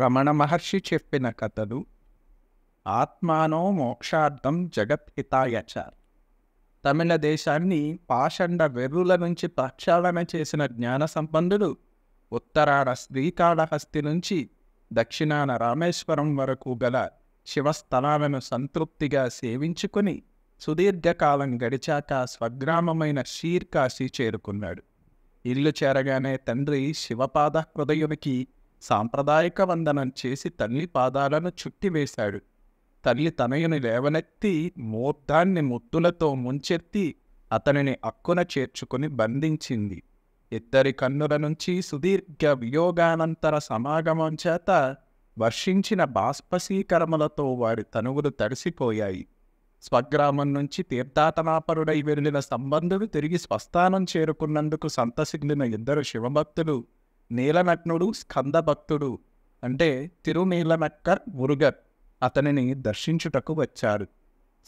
రమణ మహర్షి చెప్పిన కథలు ఆత్మానో మోక్షార్థం జగత్హితాయచ తమిళ దేశాన్ని పాషండ వెర్రుల నుంచి ప్రక్షాళన చేసిన జ్ఞాన సంబంధుడు ఉత్తరాన శ్రీకాళహస్తి నుంచి దక్షిణాన రామేశ్వరం వరకు గల శివస్థలాలను సంతృప్తిగా సేవించుకుని సుదీర్ఘకాలం గడిచాక స్వగ్రామమైన షీర్కాశీ చేరుకున్నాడు ఇల్లు చేరగానే తండ్రి శివపాద హృదయునికి సాంప్రదాయక వందనం చేసి తల్లి పాదాలను చుట్టివేశాడు తల్లి తనయుని లేవనెత్తి మూర్ధాన్ని ముద్దులతో ముంచెత్తి అతనిని అక్కున చేర్చుకుని బంధించింది ఇద్దరి కన్నుల నుంచి సుదీర్ఘ వియోగానంతర సమాగమం చేత వర్షించిన బాష్పశీకరములతో వారి తనువులు తడిసిపోయాయి స్వగ్రామం నుంచి తీర్థాటనాపరుడై వెళ్లిన సంబంధులు తిరిగి స్వస్థానం చేరుకున్నందుకు సంతసిగ్గిన ఇద్దరు శివభక్తులు నీలనట్నుడు స్కంద భక్తుడు అంటే తిరునీలనక్కర్ మురుగర్ అతనిని దర్శించుటకు వచ్చారు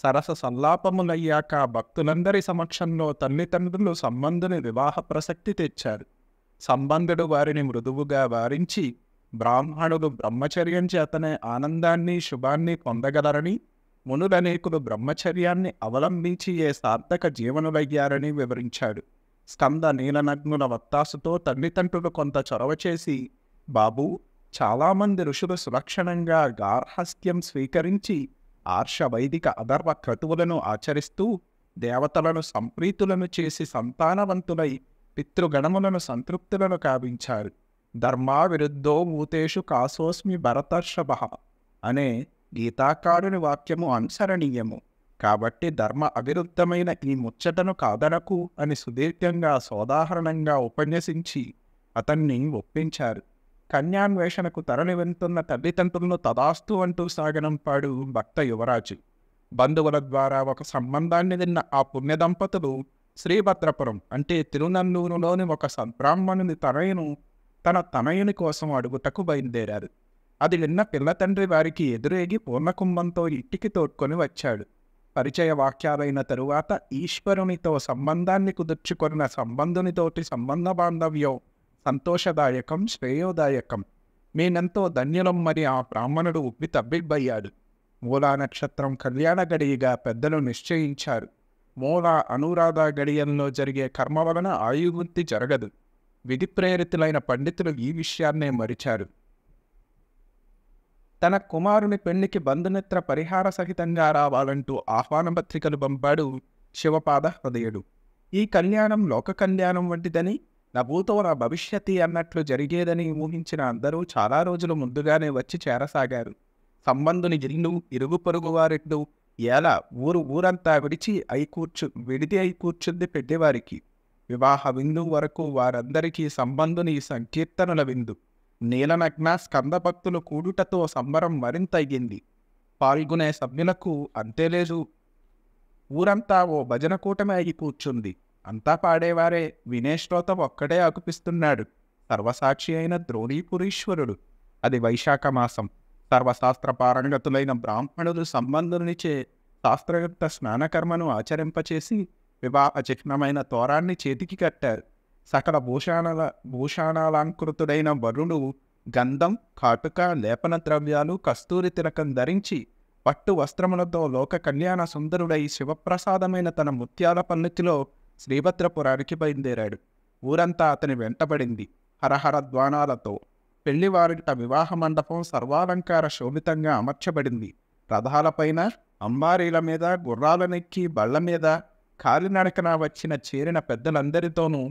సరస సల్లాపములయ్యాక భక్తులందరి సమక్షంలో తల్లిదండ్రులు సంబంధుని వివాహ ప్రసక్తి తెచ్చారు సంబంధుడు వారిని మృదువుగా వారించి బ్రాహ్మణుడు బ్రహ్మచర్యం చేతనే ఆనందాన్ని శుభాన్ని పొందగలరని మునులనేకులు బ్రహ్మచర్యాన్ని అవలంబించి ఏ సార్థక జీవనులయ్యారని వివరించాడు స్కంద నీలనగ్నుల వత్తాసుతో తల్లిదండ్రులు కొంత చొరవ చేసి బాబు చాలామంది ఋషులు సులక్షణంగా గార్హస్థ్యం స్వీకరించి ఆర్ష వైదిక అధర్వ క్రతువులను ఆచరిస్తూ దేవతలను సంప్రీతులను చేసి సంతానవంతులై పితృగణములను సంతృప్తులను కావించారు ధర్మా విరుద్ధో మూతేషు కాసోస్మి భరతర్షభ అనే గీతాకారుని వాక్యము అనుసరణీయము కాబట్టి ధర్మ అవిరుద్ధమైన ఈ ముచ్చటను కాదనకు అని సుదీర్ఘంగా సోదాహరణంగా ఉపన్యసించి అతన్ని ఒప్పించారు కన్యాన్వేషణకు తరలి వెళ్తున్న తల్లిదండ్రులను తదాస్తు అంటూ సాగనంపాడు భక్త యువరాజు బంధువుల ద్వారా ఒక సంబంధాన్ని నిన్న ఆ పుణ్య దంపతులు శ్రీభద్రపురం అంటే తిరునల్లూరులోని ఒక సద్బ్రాహ్మణుని తనయును తన తనయుని కోసం అడుగుటకు బయలుదేరారు అది విన్న పిల్ల తండ్రి వారికి ఎదురేగి పూర్ణకుంభంతో ఇంటికి తోడ్కొని వచ్చాడు పరిచయ వాక్యాలైన తరువాత ఈశ్వరునితో సంబంధాన్ని కుదుర్చుకున్న సంబంధునితోటి సంబంధ బాంధవ్యం సంతోషదాయకం శ్రేయోదాయకం మేనంతో ధన్యులం మరి ఆ బ్రాహ్మణుడు ఉబ్బి తబ్బిబ్బయ్యాడు మూలా నక్షత్రం కళ్యాణ గడియగా పెద్దలు నిశ్చయించారు మూల అనురాధ గడియంలో జరిగే కర్మ వలన ఆయుగుంతి జరగదు విధి ప్రేరితులైన పండితులు ఈ విషయాన్నే మరిచారు తన కుమారుని పెళ్లికి బంధుమిత్ర పరిహార సహితంగా రావాలంటూ ఆహ్వాన పత్రికలు పంపాడు శివపాద హృదయుడు ఈ కళ్యాణం లోక కళ్యాణం వంటిదని నభూతో నా భవిష్యత్తి అన్నట్లు జరిగేదని ఊహించిన అందరూ చాలా రోజులు ముందుగానే వచ్చి చేరసాగారు సంబంధుని ఇల్లు ఇరుగు పొరుగు వారిళ్ళు ఎలా ఊరు ఊరంతా విడిచి అయి కూర్చు విడిది అయి కూర్చుంది పెట్టేవారికి వివాహ విందు వరకు వారందరికీ సంబంధుని సంకీర్తనల విందు నీలనగ్న స్కందభక్తులు కూడుటతో సంబరం మరింత అయ్యింది పాల్గొనే సభ్యులకు అంతేలేదు ఊరంతా ఓ భజన కూటమి అయి కూర్చుంది అంతా పాడేవారే వినేశ్రోత ఒక్కడే అకుపిస్తున్నాడు సర్వసాక్షి అయిన ద్రోణీపురీశ్వరుడు అది వైశాఖ మాసం సర్వశాస్త్ర పారంగతులైన బ్రాహ్మణులు సంబంధునిచే శాస్త్రయుక్త స్నానకర్మను ఆచరింపచేసి వివాహ చిహ్నమైన తోరాన్ని చేతికి కట్టారు సకల భూషాణాల భూషాణాలంకృతుడైన వరుణు గంధం కాటుక లేపన ద్రవ్యాలు కస్తూరి తిలకం ధరించి పట్టు వస్త్రములతో లోక కళ్యాణ సుందరుడై శివప్రసాదమైన తన ముత్యాల పల్లకిలో శ్రీభద్రపురానికి బయలుదేరాడు ఊరంతా అతని వెంటబడింది హరహర ద్వానాలతో పెళ్లివారింట వివాహ మండపం సర్వాలంకార శోభితంగా అమర్చబడింది రథాలపైన అంబారీల మీద గుర్రాలనెక్కి బళ్ల మీద కాలినడకన వచ్చిన చేరిన పెద్దలందరితోనూ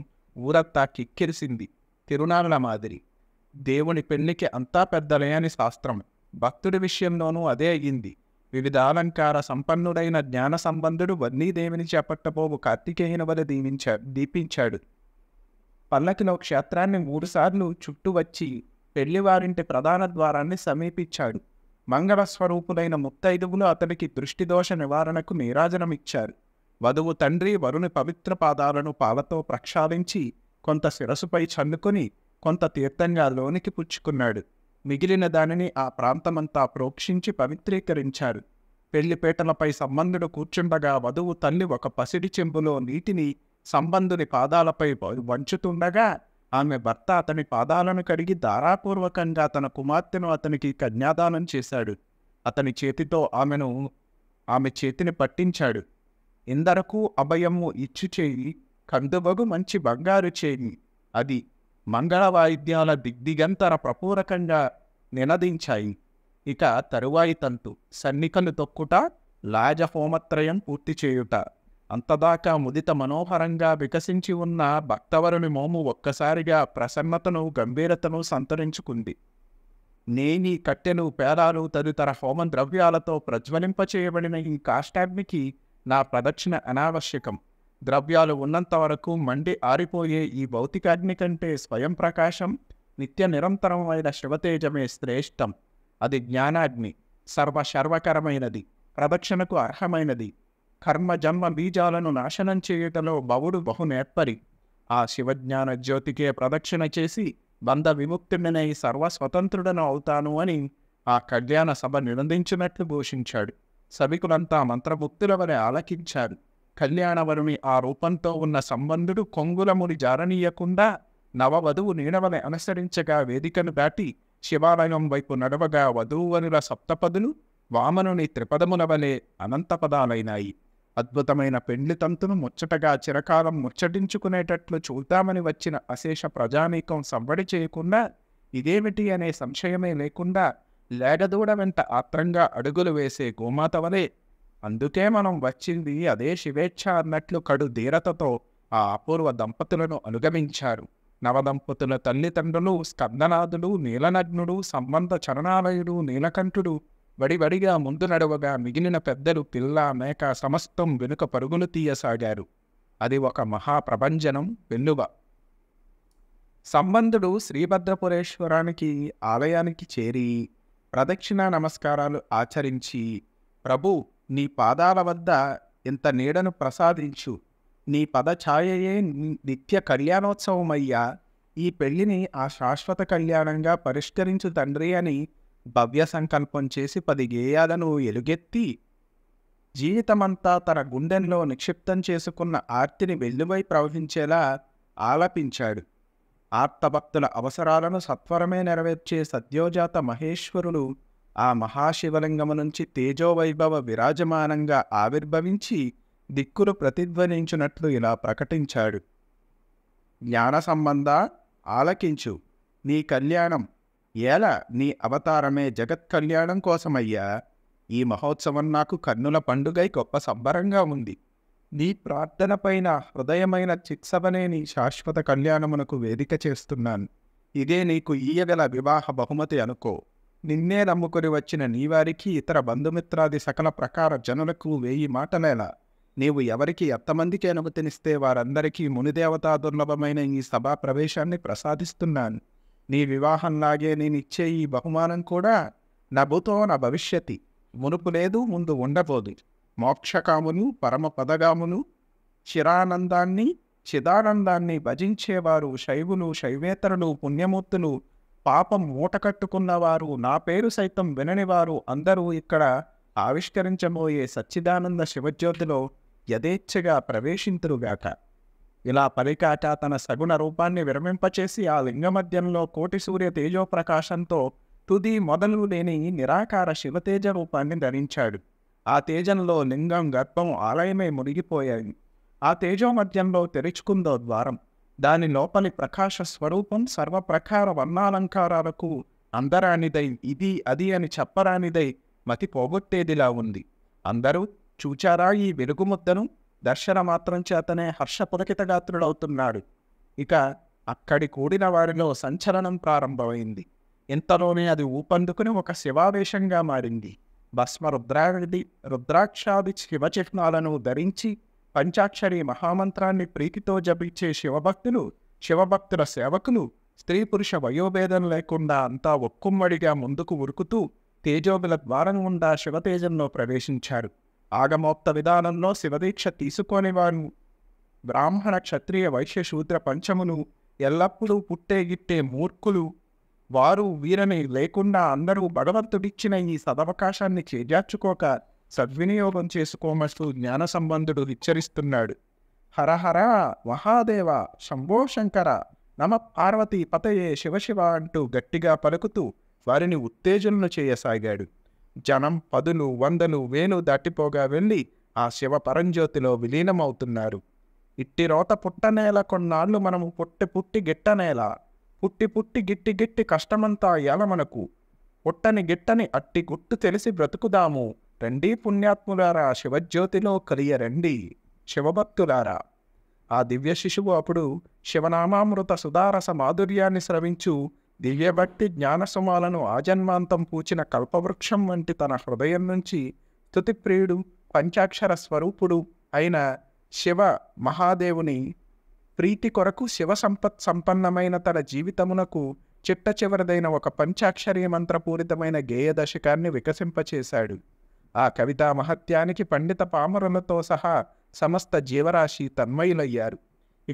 ఊరంతా కిక్కిరిసింది తిరునాళ్ళ మాదిరి దేవుని పెళ్లికి అంతా పెద్దలే శాస్త్రం భక్తుడి విషయంలోనూ అదే అయ్యింది వివిధ అలంకార సంపన్నుడైన జ్ఞాన సంబంధుడు వన్నీదేవిని చేపట్టబోవు కార్తికేయుని వద దీవించా దీపించాడు పల్లకిలో క్షేత్రాన్ని మూడుసార్లు చుట్టూ వచ్చి పెళ్లివారింటి ప్రధాన ద్వారాన్ని సమీపించాడు మంగళస్వరూపులైన ముత్తైదువులు అతనికి దృష్టిదోష నివారణకు నీరాజనమిచ్చారు వధువు తండ్రి వరుని పవిత్ర పాదాలను పాలతో ప్రక్షాళించి కొంత శిరసుపై చల్లుకొని కొంత తీర్థంగా లోనికి పుచ్చుకున్నాడు మిగిలిన దానిని ఆ ప్రాంతమంతా ప్రోక్షించి పవిత్రీకరించారు పెళ్లిపేటలపై సంబంధుడు కూర్చుండగా వధువు తల్లి ఒక పసిడి చెంబులో నీటిని సంబంధుని పాదాలపై వంచుతుండగా ఆమె భర్త అతని పాదాలను కడిగి ధారాపూర్వకంగా తన కుమార్తెను అతనికి కన్యాదానం చేశాడు అతని చేతితో ఆమెను ఆమె చేతిని పట్టించాడు ఇందరకు అభయము ఇచ్చు చేయి కందువగు మంచి బంగారు చేయి అది మంగళ వాయిద్యాల దిగ్దిగంతర ప్రపూరకంగా నినదించాయి ఇక తరువాయి తంతు సన్నికలు తొక్కుట లాజ హోమత్రయం పూర్తి చేయుట అంతదాకా ముదిత మనోహరంగా వికసించి ఉన్న భక్తవరుని మోము ఒక్కసారిగా ప్రసన్నతను గంభీరతను సంతరించుకుంది నేని కట్టెను పేరాలు తదితర హోమ ద్రవ్యాలతో ప్రజ్వలింపచేయబడిన ఈ కాష్టాగ్నికి నా ప్రదక్షిణ అనావశ్యకం ద్రవ్యాలు ఉన్నంత వరకు మండి ఆరిపోయే ఈ భౌతికాగ్ని కంటే స్వయం ప్రకాశం నిత్య నిరంతరమైన శివతేజమే శ్రేష్టం అది జ్ఞానాగ్ని సర్వశర్వకరమైనది ప్రదక్షిణకు అర్హమైనది కర్మ జన్మ బీజాలను నాశనం చేయుటలో బవుడు బహు నేర్పరి ఆ శివజ్ఞాన జ్యోతికే ప్రదక్షిణ చేసి బంధ విముక్తుడినై సర్వస్వతంత్రుడను అవుతాను అని ఆ కళ్యాణ సభ నినందించినట్లు ఘోషించాడు సభికులంతా మంత్రముక్తుల ఆలకించారు కళ్యాణవరుని ఆ రూపంతో ఉన్న సంబంధుడు కొంగులముని జారనీయకుండా నవవధువు నీడవని అనుసరించగా వేదికను దాటి శివాలయం వైపు నడవగా వధూవనుల సప్తపదులు వామనుని త్రిపదముల వలె అనంతపదాలైనాయి అద్భుతమైన పెండ్లి తంతును ముచ్చటగా చిరకాలం ముచ్చటించుకునేటట్లు చూద్దామని వచ్చిన అశేష ప్రజానీకం సంబడి చేయకుండా ఇదేమిటి అనే సంశయమే లేకుండా లేగదూడ వెంట ఆత్రంగా అడుగులు వేసే గోమాత వలె అందుకే మనం వచ్చింది అదే శివేచ్ఛ అన్నట్లు కడు ధీరతతో ఆ అపూర్వ దంపతులను అనుగమించారు నవదంపతుల తల్లిదండ్రులు స్కందనాథుడు నీలనగ్నుడు సంబంధ చరణాలయుడు నీలకంఠుడు వడివడిగా ముందు నడవగా మిగిలిన పెద్దలు పిల్ల మేక సమస్తం వెనుక పరుగులు తీయసాగారు అది ఒక మహాప్రభంజనం వెన్నువ సంబంధుడు శ్రీభద్రపురేశ్వరానికి ఆలయానికి చేరి ప్రదక్షిణ నమస్కారాలు ఆచరించి ప్రభు నీ పాదాల వద్ద ఇంత నీడను ప్రసాదించు నీ పదఛాయయే నిత్య కళ్యాణోత్సవమయ్యా ఈ పెళ్లిని ఆ శాశ్వత కళ్యాణంగా పరిష్కరించు తండ్రి అని భవ్య సంకల్పం చేసి పది గేయాలను ఎలుగెత్తి జీవితమంతా తన గుండెల్లో నిక్షిప్తం చేసుకున్న ఆర్తిని వెల్లువై ప్రవహించేలా ఆలపించాడు ఆర్తభక్తుల అవసరాలను సత్వరమే నెరవేర్చే సద్యోజాత మహేశ్వరులు ఆ మహాశివలింగము నుంచి తేజోవైభవ విరాజమానంగా ఆవిర్భవించి దిక్కులు ప్రతిధ్వనించినట్లు ఇలా ప్రకటించాడు జ్ఞాన సంబంధ ఆలకించు నీ కళ్యాణం ఏల నీ అవతారమే జగత్ కళ్యాణం కోసమయ్యా ఈ మహోత్సవం నాకు కన్నుల పండుగై గొప్ప సంబరంగా ఉంది నీ ప్రార్థన పైన హృదయమైన చిక్సవనే నీ శాశ్వత కళ్యాణమునకు వేదిక చేస్తున్నాను ఇదే నీకు ఈయగల వివాహ బహుమతి అనుకో నిన్నే నమ్ముకొని వచ్చిన నీవారికి ఇతర బంధుమిత్రాది సకల ప్రకార జనులకు వేయి మాటలేలా నీవు ఎవరికి ఎంతమందికి అనుమతినిస్తే వారందరికీ మునిదేవతా దుర్లభమైన ఈ సభా ప్రవేశాన్ని ప్రసాదిస్తున్నాను నీ వివాహంలాగే నేనిచ్చే ఈ బహుమానం కూడా నభుతో నా భవిష్యతి మునుపు లేదు ముందు ఉండబోదు మోక్షకామును పరమ పదగామును చిరానందాన్ని చిదానందాన్ని భజించేవారు శైవులు శైవేతరులు పుణ్యమూర్తులు పాపం మూట కట్టుకున్నవారు నా పేరు సైతం విననివారు అందరూ ఇక్కడ ఆవిష్కరించబోయే సచ్చిదానంద శివజ్యోతిలో యథేచ్ఛగా ప్రవేశింతురుగాక ఇలా పలికాట తన సగుణ రూపాన్ని విరమింపచేసి ఆ లింగమధ్యంలో కోటి సూర్య తేజోప్రకాశంతో తుది మొదలు లేని నిరాకార శివతేజ రూపాన్ని ధరించాడు ఆ తేజంలో లింగం గర్భం ఆలయమే మునిగిపోయాయి ఆ తేజోమధ్యంలో తెరుచుకుందో ద్వారం దాని లోపలి ప్రకాశ స్వరూపం సర్వప్రకార వర్ణాలంకారాలకు అందరానిదై ఇది అది అని చెప్పరానిదై మతి పోగొట్టేదిలా ఉంది అందరూ చూచారా ఈ వెలుగుముద్దను దర్శన మాత్రం చేతనే హర్షపులకితగాత్రుడవుతున్నాడు ఇక అక్కడి కూడిన వారిలో సంచలనం ప్రారంభమైంది ఇంతలోనే అది ఊపందుకుని ఒక శివావేశంగా మారింది భస్మ రుద్రాడి రుద్రాక్షాది శివచిహ్నాలను ధరించి పంచాక్షరి మహామంత్రాన్ని ప్రీతితో జపించే శివభక్తులు శివభక్తుల సేవకులు స్త్రీ పురుష వయోభేదం లేకుండా అంతా ఒక్కుమ్మడిగా ముందుకు ఉరుకుతూ తేజోబుల ద్వారం ఉండా శివతేజంలో ప్రవేశించారు ఆగమోక్త విధానంలో శివదీక్ష తీసుకోనివారు బ్రాహ్మణ క్షత్రియ వైశ్య శూద్ర ఎల్లప్పుడూ పుట్టే గిట్టే మూర్ఖులు వారు వీరని లేకుండా అందరూ భగవంతుడిచ్చిన ఈ సదవకాశాన్ని చేజార్చుకోక సద్వినియోగం చేసుకోమస్తూ జ్ఞాన సంబంధుడు హెచ్చరిస్తున్నాడు హరహర మహాదేవ శంభో శంకర నమ పార్వతి పతయే శివశివ అంటూ గట్టిగా పలుకుతూ వారిని ఉత్తేజనలు చేయసాగాడు జనం పదులు వందలు వేలు దాటిపోగా వెళ్ళి ఆ శివ పరంజ్యోతిలో విలీనమవుతున్నారు ఇట్టి రోత పుట్టనేల కొన్నాళ్ళు మనము పుట్టి పుట్టి గిట్టనేల పుట్టి పుట్టి గిట్టి గిట్టి కష్టమంతా మనకు పుట్టని గిట్టని అట్టి గుట్టు తెలిసి బ్రతుకుదాము రండి పుణ్యాత్ములారా శివజ్యోతిలో కలియ రండి శివభక్తులారా ఆ దివ్య శిశువు అప్పుడు శివనామామృత సుధారస మాధుర్యాన్ని స్రవించు దివ్యభక్తి జ్ఞానసుమాలను ఆజన్మాంతం పూచిన కల్పవృక్షం వంటి తన హృదయం నుంచి తుతిప్రియుడు పంచాక్షర స్వరూపుడు అయిన శివ మహాదేవుని ప్రీతి కొరకు శివ సంపత్ సంపన్నమైన తన జీవితమునకు చిట్ట చివరిదైన ఒక పంచాక్షరీ మంత్రపూరితమైన గేయ దశకాన్ని వికసింపచేశాడు ఆ కవితా మహత్యానికి పండిత పామరులతో సహా సమస్త జీవరాశి తన్మయులయ్యారు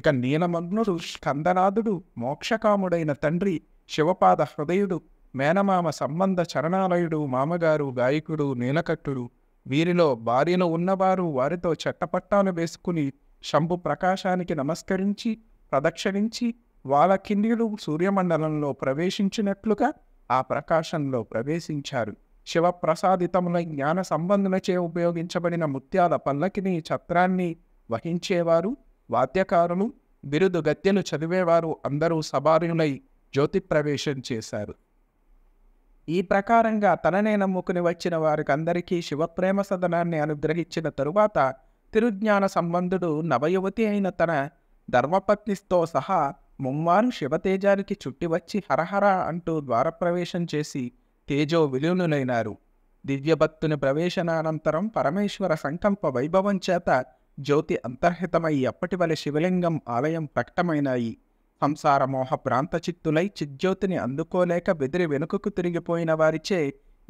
ఇక నీలమగ్నుడు స్కందనాథుడు మోక్షకాముడైన తండ్రి శివపాద హృదయుడు మేనమామ సంబంధ చరణాలయుడు మామగారు గాయకుడు నీలకట్టుడు వీరిలో భార్యను ఉన్నవారు వారితో చట్టపట్టాలు వేసుకుని శంభు ప్రకాశానికి నమస్కరించి ప్రదక్షిణించి వాళ్ళ కిన్నీలు సూర్యమండలంలో ప్రవేశించినట్లుగా ఆ ప్రకాశంలో ప్రవేశించారు శివప్రసాదితముల జ్ఞాన సంబంధులచే ఉపయోగించబడిన ముత్యాల పల్లకిని ఛత్రాన్ని వహించేవారు వాద్యకారులు బిరుదు గద్యలు చదివేవారు అందరూ జ్యోతి ప్రవేశం చేశారు ఈ ప్రకారంగా తననే నమ్ముకుని వచ్చిన వారికి అందరికీ శివప్రేమ సదనాన్ని అనుగ్రహించిన తరువాత తిరుజ్ఞాన సంబంధుడు నవయువతి అయిన తన ధర్మపత్నితో సహా ముమ్మారు శివతేజానికి చుట్టివచ్చి హరహర అంటూ ద్వారప్రవేశం చేసి తేజో విలీనులైనారు దివ్యభక్తుని ప్రవేశనానంతరం పరమేశ్వర సంకల్ప వైభవం చేత జ్యోతి అంతర్హితమై అప్పటి వలె శివలింగం ఆలయం ప్రకటమైనాయి సంసార మోహ ప్రాంతచిత్తులై చిజ్యోతిని అందుకోలేక బెదిరి వెనుకకు తిరిగిపోయిన వారిచే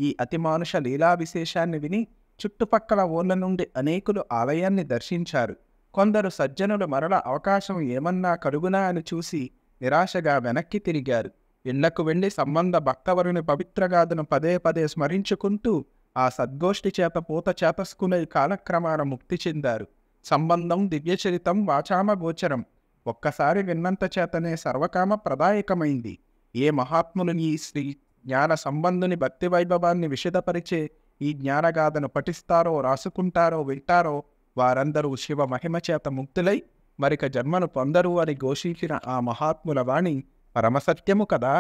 ఈ అతిమానుష లీలా విశేషాన్ని విని చుట్టుపక్కల ఊర్ల నుండి అనేకులు ఆలయాన్ని దర్శించారు కొందరు సజ్జనులు మరల అవకాశం ఏమన్నా కడుగునా అని చూసి నిరాశగా వెనక్కి తిరిగారు ఇళ్లకు వెళ్లి సంబంధ భక్తవరుని పవిత్రగాథను పదే పదే స్మరించుకుంటూ ఆ సద్గోష్ఠి చేత పూత చేతస్కునే కాలక్రమాన ముక్తి చెందారు సంబంధం దివ్యచరితం వాచామ గోచరం ఒక్కసారి విన్నంత చేతనే సర్వకామ ప్రదాయకమైంది ఏ మహాత్ములని శ్రీ జ్ఞాన సంబంధుని భక్తి వైభవాన్ని విషదపరిచే ఈ జ్ఞానగాథను పఠిస్తారో రాసుకుంటారో వింటారో వారందరూ శివ మహిమ చేత ముక్తులై మరిక జన్మను పొందరు అని ఘోషించిన ఆ మహాత్ముల వాణి పరమసత్యము కదా